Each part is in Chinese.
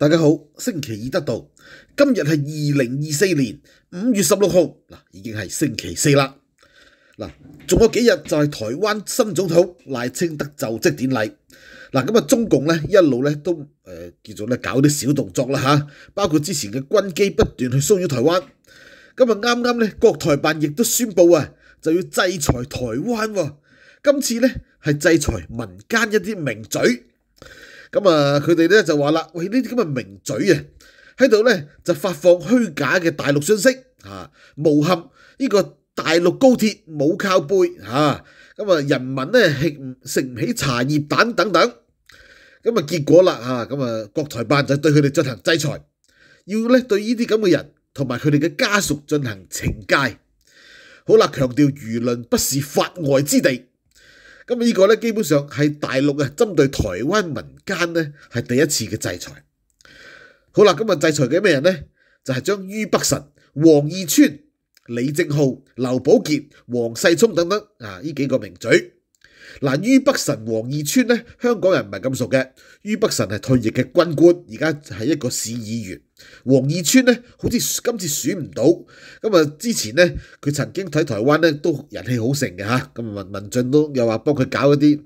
大家好，星期二得到今日系二零二四年五月十六号，嗱已经系星期四啦。嗱，仲有几日就系台湾新总统赖清德就职典礼。嗱，咁啊中共咧一路咧都诶叫做咧搞啲小动作啦吓，包括之前嘅军机不断去骚扰台湾。今日啱啱咧国台办亦都宣布啊，就要制裁台湾。今次咧系制裁民间一啲名嘴。咁啊，佢哋咧就話啦，喂，呢啲咁嘅名嘴啊，喺度咧就發放虛假嘅大陸信息啊，無憾呢個大陸高鐵冇靠背啊，咁啊人民咧食唔食唔起茶葉蛋等等，咁啊結果啦啊，咁啊國台办就對佢哋進行制裁，要咧對呢啲咁嘅人同埋佢哋嘅家屬進行懲戒。好啦，強調輿論不是法外之地。咁呢個咧基本上係大陸啊，針對台灣民間咧係第一次嘅制裁。好啦，咁啊制裁嘅咩人呢？就係將於北辰、黃義川、李正浩、劉寶傑、黃世聰等等啊呢幾個名嘴。嗱，於北辰、黃義川咧，香港人唔係咁熟嘅。於北辰係退役嘅軍官，而家係一個市議員。黃義川咧，好似今次選唔到。咁啊，之前咧，佢曾經喺台灣咧都人氣好盛嘅吓。咁啊，民進都又話幫佢搞一啲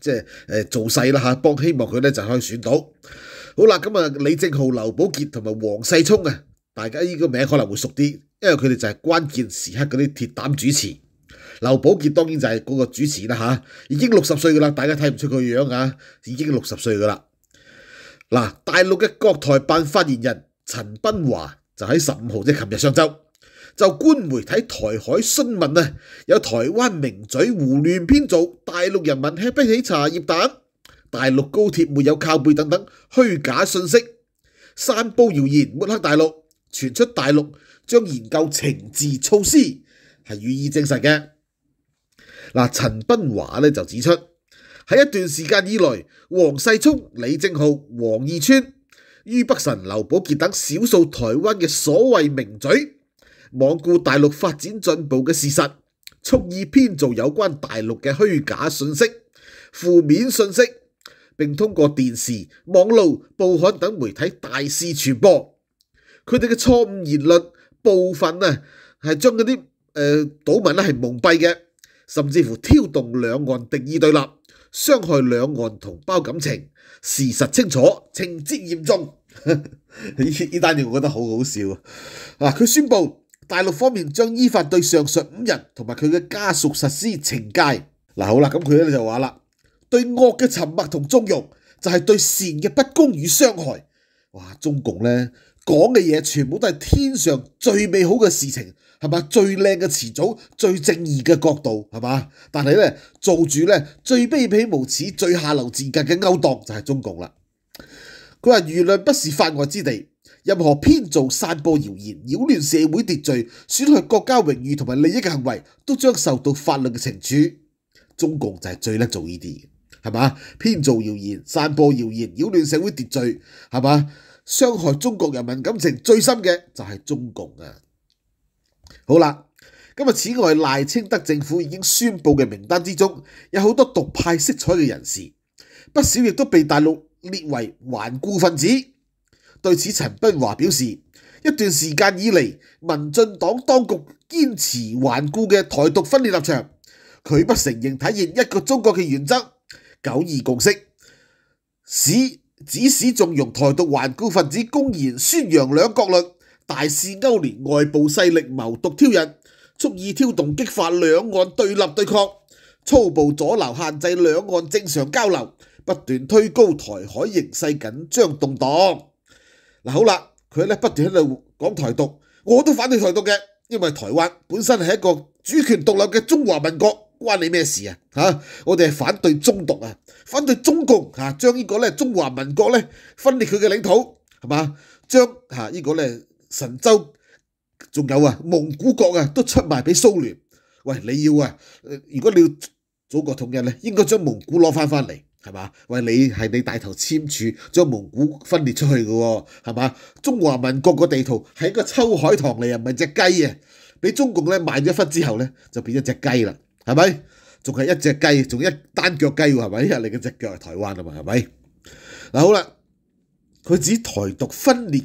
即係诶造势啦吓，幫希望佢咧就可以選到。好啦，咁啊，李正浩、劉寶傑同埋黃世聰啊，大家呢個名可能會熟啲，因為佢哋就係關鍵時刻嗰啲鐵膽主持。刘宝杰当然就系嗰个主持啦，吓，已经六十岁噶啦，大家睇唔出佢样啊，已经六十岁噶啦。嗱，大陆嘅国台办发言人陈斌华就喺十五号即系琴日上昼，就官媒喺台海询问啊，有台湾名嘴胡乱编造，大陆人民吃不起茶叶蛋，大陆高铁没有靠背等等虚假信息，散布谣言抹黑大陆，传出大陆将研究惩治措施，系予以证实嘅。嗱，陈斌华咧就指出，喺一段时间以来，黃世聪、李正浩、黄义川、于北辰、刘宝杰等少数台湾嘅所谓名嘴，罔顾大陆发展进步嘅事实，蓄意编造有关大陆嘅虚假信息、负面信息，并通过电视、网路、报刊等媒体大肆传播，佢哋嘅错误言论部分啊系将嗰啲诶岛民咧系蒙蔽嘅。甚至乎挑动两岸敌意对立，伤害两岸同胞感情，事实清楚，情节严重。呢呢单嘢我觉得好好笑啊！佢宣布大陆方面将依法对上述五人同埋佢嘅家属实施惩戒。嗱，好啦，咁佢咧就话啦，对恶嘅沉默同纵容，就系对善嘅不公与伤害。哇！中共咧講嘅嘢全部都係天上最美好嘅事情，係嘛？最靚嘅詞组，最正義嘅角度，係嘛？但係咧做住咧最卑鄙無恥、最下流賤格嘅勾當就係中共啦。佢話：舆论不是法外之地，任何編造、散播謠言、擾亂社會秩序、損害國家榮譽同埋利益嘅行為，都將受到法律嘅懲處。中共就係最叻做呢啲嘅，係嘛？編造謠言、散播謠言、擾亂社會秩序，係嘛？伤害中国人民感情最深嘅就系中共啊！好啦，今日此外，赖清德政府已经宣布嘅名单之中，有好多独派色彩嘅人士，不少亦都被大陆列为顽固分子。对此，陈斌华表示，一段时间以嚟，民进党当局坚持顽固嘅台独分裂立场，拒不承认体现一个中国嘅原则九二共识，使指使纵容台独顽固分子公然宣扬两国论，大肆勾连外部势力谋独挑衅，足以挑动激发两岸对立对抗，粗暴阻挠限制两岸正常交流，不断推高台海形势紧张动荡。嗱，好啦，佢咧不断喺度讲台独，我都反对台独嘅，因为台湾本身系一个主权独立嘅中华民国。关你咩事啊？吓，我哋係反對中獨啊，反對中共吓，將呢個咧中華民國咧分裂佢嘅領土係嘛？將吓呢個咧神州仲有啊蒙古國啊都出賣俾蘇聯。喂，你要啊？如果你要祖国統一咧，應該將蒙古攞翻翻嚟係嘛？喂，你係你带頭簽署將蒙古分裂出去嘅喎係嘛？中華民國個地圖係一個秋海棠嚟啊，唔係只雞啊！俾中共咧卖咗忽之後咧，就變咗只雞啦～係咪？仲係一隻雞，仲一單腳雞喎？係咪？因為你嗰只腳係台灣啊嘛？係咪？嗱好啦，佢指台獨分裂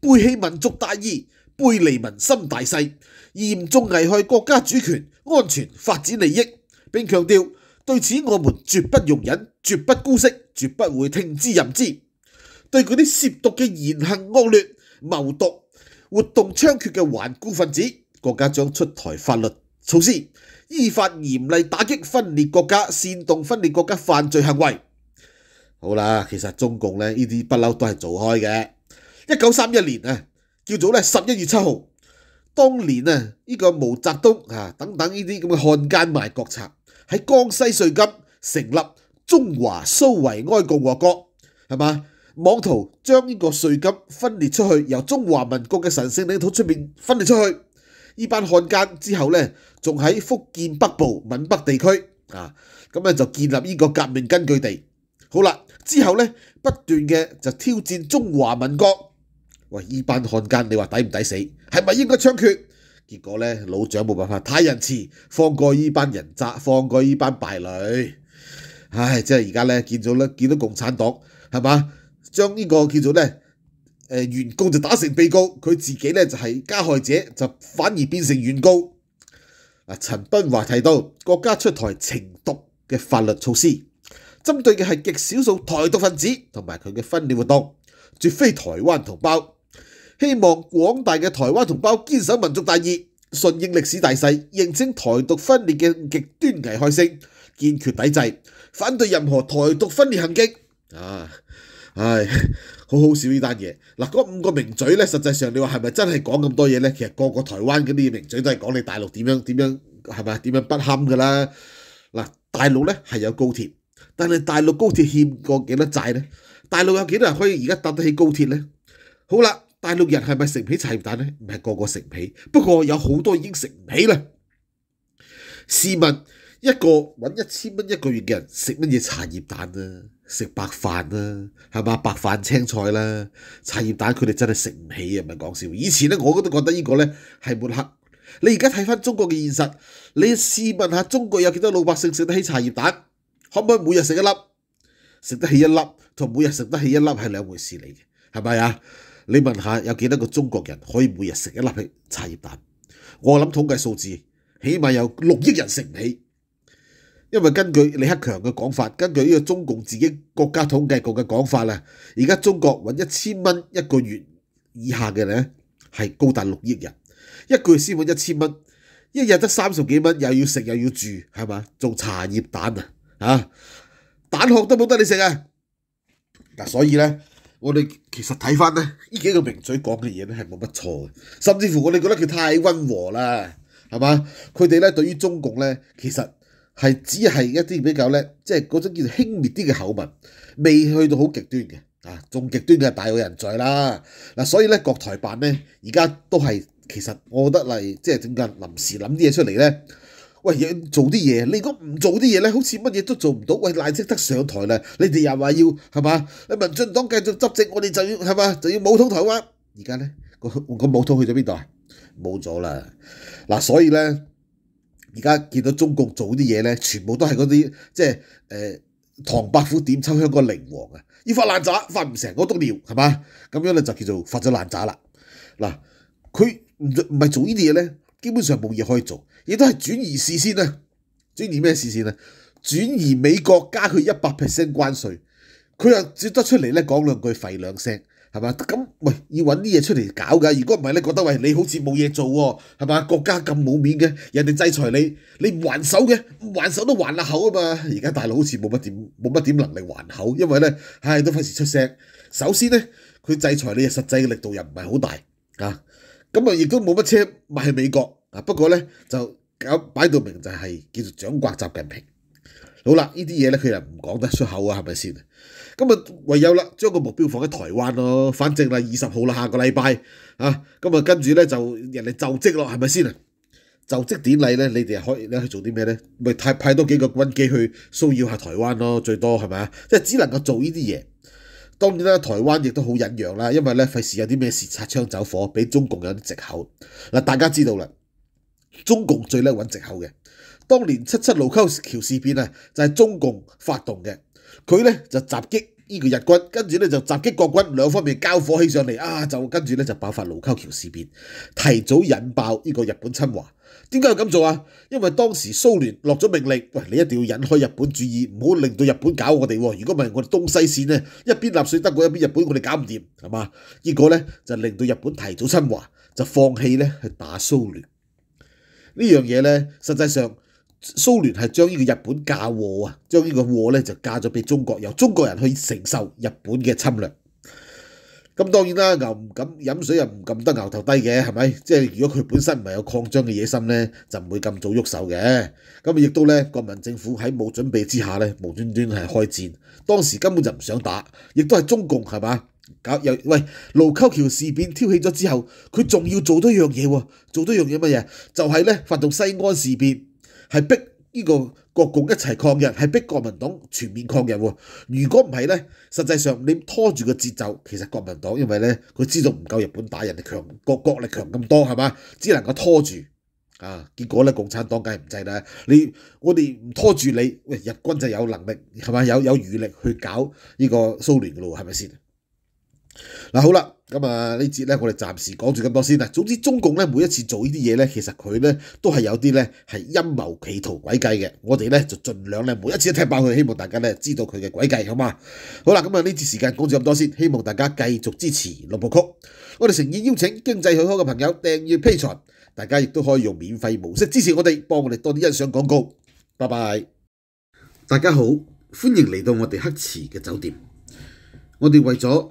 背棄民族大義、背離民心大勢，嚴重危害國家主權、安全、發展利益。並強調對此我們絕不容忍、絕不姑息、絕不會聽之任之。對嗰啲涉毒嘅言行惡劣、謀毒活動猖獗嘅頑固分子，國家將出台法律措施。依法严厉打击分裂国家、煽动分裂国家犯罪行为。好啦，其实中共咧呢啲不嬲都系做开嘅。一九三一年啊，叫做咧十一月七号，当年啊呢个毛泽东啊等等呢啲咁嘅汉奸卖国贼喺江西瑞金成立中华苏维埃共和国，系嘛？妄图将呢个瑞金分裂出去，由中华民国嘅神圣领土出面分裂出去。呢班漢奸之後咧，仲喺福建北部、閩北地區啊，咁咧就建立呢個革命根據地。好啦，之後咧不斷嘅就挑戰中華民國。喂，呢班漢奸，你話抵唔抵死？係咪應該槍決？結果咧，老長冇辦法，太仁慈，放過呢班人渣，放過呢班敗女。唉，即係而家咧，見到咧，見到共產黨係嘛，將呢個叫做咧。誒員工就打成被告，佢自己咧就係加害者，就反而變成原告。啊，陳斌華提到國家出台情毒嘅法律措施，針對嘅係極少數台獨分子同埋佢嘅分裂活動，絕非台灣同胞。希望廣大嘅台灣同胞堅守民族大義，順應歷史大勢，認清台獨分裂嘅極端危害性，堅決抵制，反對任何台獨分裂行徑。啊，唉。好好少呢單嘢，嗱嗰五個名嘴咧，實際上你話係咪真係講咁多嘢咧？其實個個台灣嗰啲名嘴都係講你大陸點樣點樣，係咪點樣不堪噶啦？嗱，大陸咧係有高鐵，但係大陸高鐵欠過幾多債咧？大陸有幾多人可以而家搭得起高鐵咧？好啦，大陸人係咪成皮茶叶蛋咧？唔係個個成皮，不過有好多已經食唔起啦。試問一個揾一千蚊一個月嘅人食乜嘢茶葉蛋啊？食白飯啦，係嘛？白飯青菜啦，茶葉蛋佢哋真係食唔起啊！唔係講笑。以前咧，我都覺得呢個咧係抹黑。你而家睇翻中國嘅現實，你試問下中國有幾多老百姓食得起茶葉蛋？可唔可以每日食一粒？食得起一粒同每日食得起一粒係兩回事嚟嘅，係咪啊？你問下有幾多個中國人可以每日食一粒起茶葉蛋？我諗統計數字，起碼有六億人食唔起。因為根據李克強嘅講法，根據呢個中共自己國家統計局嘅講法啦，而家中國揾一千蚊一個月以下嘅咧係高達六億人，一個月先揾一千蚊，一日得三十幾蚊，又要食又要住，係嘛？做茶葉蛋啊，嚇蛋殼都冇得你食啊！嗱，所以咧，我哋其實睇翻咧呢幾個名嘴講嘅嘢咧係冇乜錯嘅，甚至乎我哋覺得佢太温和啦，係嘛？佢哋咧對於中共咧其實～係只係一啲比較咧，即係嗰種叫輕蔑啲嘅口吻，未去到好極端嘅，啊仲極端嘅大有人在啦。嗱，所以咧國台辦咧而家都係其實我覺得嚟即係點解臨時諗啲嘢出嚟咧？喂，做啲嘢，你如果唔做啲嘢咧，好似乜嘢都做唔到。喂，賴積德上台啦，你哋又話要係嘛？你民進黨繼續執政，我哋就要係嘛？就要武統台灣。而家咧個個武統去咗邊度啊？冇咗啦。嗱，所以咧。而家見到中共做啲嘢咧，全部都係嗰啲即係誒唐伯虎點秋香個靈王啊！要發爛渣發唔成，我都尿係嘛？咁樣咧就叫做發咗爛渣啦！嗱，佢唔唔係做呢啲嘢咧，基本上冇嘢可以做，亦都係轉移視線啊！轉移咩視線啊？轉移美國加佢一百 percent 關税，佢又只得出嚟咧講兩句廢兩聲。系嘛？咁喂，要揾啲嘢出嚟搞噶。如果唔系咧，觉得喂你好似冇嘢做喎，系嘛？國家咁冇面嘅，人哋制裁你，你唔還手嘅，還手都還下口啊嘛。而家大陸好似冇乜點冇乜點能力還口，因為咧，唉，都費事出聲。首先咧，佢制裁你嘅實際力度又唔係好大啊。咁啊，亦都冇乜車賣美國啊。不過咧，就搞擺到明就係叫做掌掴習近平。好啦，呢啲嘢咧，佢又唔講得出口啊，係咪先？咁啊，唯有啦，將個目標放喺台灣咯。反正啦，二十號啦，下個禮拜啊。咁啊，跟住咧就人哋就職咯，係咪先啊？就職典禮咧，你哋可以咧去做啲咩咧？咪派派多幾個軍機去騷擾下台灣咯，最多係咪啊？即係只能夠做呢啲嘢。當然啦，台灣亦都好隱揚啦，因為咧費事有啲咩事擦槍走火，俾中共有啲藉口。嗱，大家知道啦，中共最叻揾藉口嘅。當年七七路溝橋事變啊，就係中共發動嘅。佢咧就袭击呢个日军，跟住咧就袭击国军，两方面交火起上嚟啊！就跟住咧就爆发卢沟桥事变，提早引爆呢个日本侵华。点解要咁做啊？因为当时苏联落咗命令，喂你一定要引开日本主義，唔好令到日本搞我哋。如果唔系，我哋东西线咧一边纳粹德国一边日本，我哋搞唔掂系嘛？呢果咧就令到日本提早侵华，就放弃咧去打苏联。呢样嘢咧，实际上。蘇聯係將呢個日本嫁禍啊，將呢個禍咧就嫁咗俾中國，由中國人去承受日本嘅侵略。咁當然啦，牛唔敢飲水又唔咁得，牛頭低嘅係咪？即係如果佢本身唔係有擴張嘅野心咧，就唔會咁早喐手嘅。咁亦都咧，國民政府喺冇準備之下咧，無端端係開戰。當時根本就唔想打，亦都係中共係嘛搞又喂盧溝橋事變挑起咗之後，佢仲要做多一樣嘢喎，做多一樣嘢乜嘢？就係咧發動西安事變。系逼呢個國共一齊抗日，係逼國民黨全面抗日喎。如果唔係咧，實際上你拖住個節奏，其實國民黨因為咧佢知道唔夠日本打，人哋強國國力強咁多係嘛，只能夠拖住啊。結果咧，共產黨梗係唔制啦。你我哋唔拖住你，喂，日軍就有能力係嘛，有有餘力去搞呢個蘇聯噶咯，係咪先？嗱好啦，咁啊呢节咧，我哋暂时讲住咁多先啦。总之中共咧每一次做呢啲嘢咧，其实佢咧都系有啲咧系阴谋企图诡计嘅。我哋咧就尽量咧每一次都踢爆佢，希望大家咧知道佢嘅诡计，好嘛？好啦，咁啊呢节时间讲住咁多先，希望大家继续支持《六部曲》。我哋诚意邀请经济许可嘅朋友订阅 P 站，大家亦都可以用免费模式支持我哋，帮我哋多啲欣赏广告。拜拜！大家好，欢迎嚟到我哋黑池嘅酒店。我哋为咗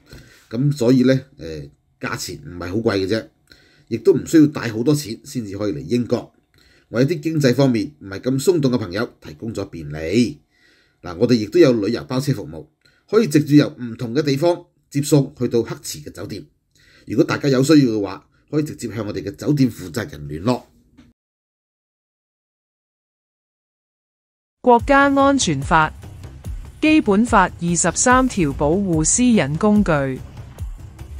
咁所以咧，誒價錢唔係好貴嘅啫，亦都唔需要帶好多錢先至可以嚟英國。為有啲經濟方面唔係咁松動嘅朋友提供咗便利。嗱，我哋亦都有旅遊包車服務，可以直接由唔同嘅地方接送去到黑池嘅酒店。如果大家有需要嘅話，可以直接向我哋嘅酒店負責人聯絡。國家安全法基本法二十三條保護私隱工具。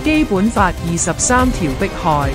《基本法》二十三条迫害。